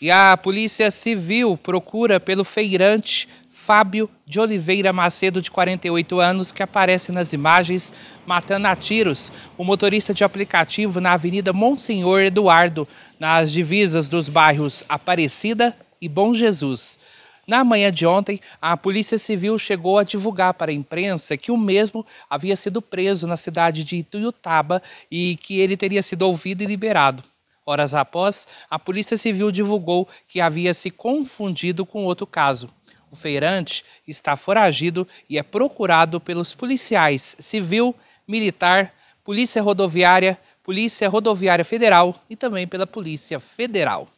E a Polícia Civil procura pelo feirante Fábio de Oliveira Macedo, de 48 anos, que aparece nas imagens matando a tiros o motorista de aplicativo na Avenida Monsenhor Eduardo, nas divisas dos bairros Aparecida e Bom Jesus. Na manhã de ontem, a Polícia Civil chegou a divulgar para a imprensa que o mesmo havia sido preso na cidade de Ituiutaba e que ele teria sido ouvido e liberado. Horas após, a Polícia Civil divulgou que havia se confundido com outro caso. O feirante está foragido e é procurado pelos policiais civil, militar, polícia rodoviária, polícia rodoviária federal e também pela Polícia Federal.